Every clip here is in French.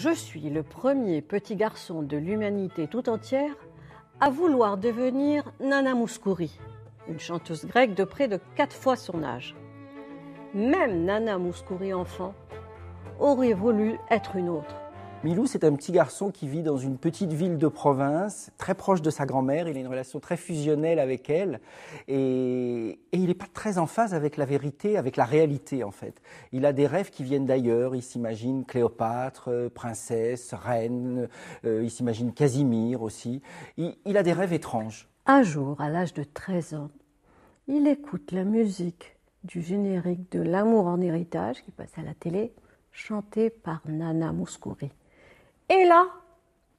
Je suis le premier petit garçon de l'humanité tout entière à vouloir devenir Nana Mouskouri, une chanteuse grecque de près de quatre fois son âge. Même Nana Mouskouri enfant aurait voulu être une autre. Milou, c'est un petit garçon qui vit dans une petite ville de province, très proche de sa grand-mère. Il a une relation très fusionnelle avec elle. Et, il n'est pas très en phase avec la vérité, avec la réalité, en fait. Il a des rêves qui viennent d'ailleurs. Il s'imagine Cléopâtre, euh, princesse, reine. Euh, il s'imagine Casimir aussi. Il, a des rêves étranges. Un jour, à l'âge de 13 ans, il écoute la musique du générique de L'amour en héritage qui passe à la télé, chantée par Nana Mouskouri. Et là,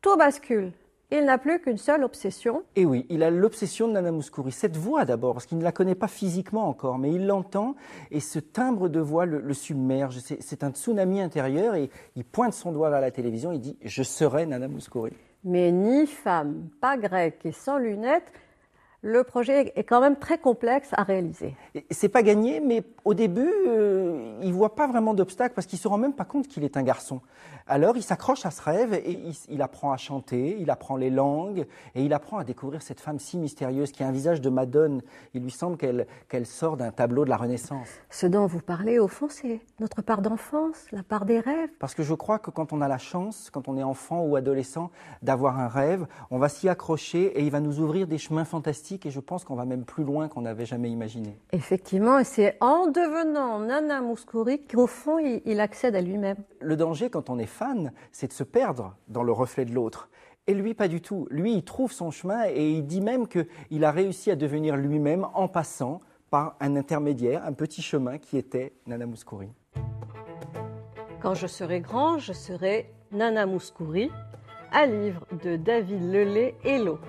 tout bascule. Il n'a plus qu'une seule obsession. Et eh oui, il a l'obsession de Nana Mouskouri. Cette voix d'abord, parce qu'il ne la connaît pas physiquement encore, mais il l'entend et ce timbre de voix le, submerge. C'est un tsunami intérieur et il pointe son doigt vers la télévision et dit Je serai Nana Mouskouri. Mais ni femme, pas grecque et sans lunettes, le projet est quand même très complexe à réaliser. C'est pas gagné, mais au début, il euh, il voit pas vraiment d'obstacle parce qu'il se rend même pas compte qu'il est un garçon. Alors, il s'accroche à ce rêve et il, apprend à chanter, il apprend les langues et il apprend à découvrir cette femme si mystérieuse qui a un visage de Madone. Il lui semble qu'elle sort d'un tableau de la Renaissance. Ce dont vous parlez, au fond, c'est notre part d'enfance, la part des rêves. Parce que je crois que quand on a la chance, quand on est enfant ou adolescent, d'avoir un rêve, on va s'y accrocher et il va nous ouvrir des chemins fantastiques et je pense qu'on va même plus loin qu'on n'avait jamais imaginé. Effectivement, et c'est en devenant Nana Mouskouri qu'au fond, il, accède à lui-même. Le danger quand on est fan, c'est de se perdre dans le reflet de l'autre. Et lui, pas du tout. Lui, il trouve son chemin et il dit même qu'il a réussi à devenir lui-même en passant par un intermédiaire, un petit chemin qui était Nana Mouskouri. Quand je serai grand, je serai Nana Mouskouri, un livre de David Lelay et l'eau.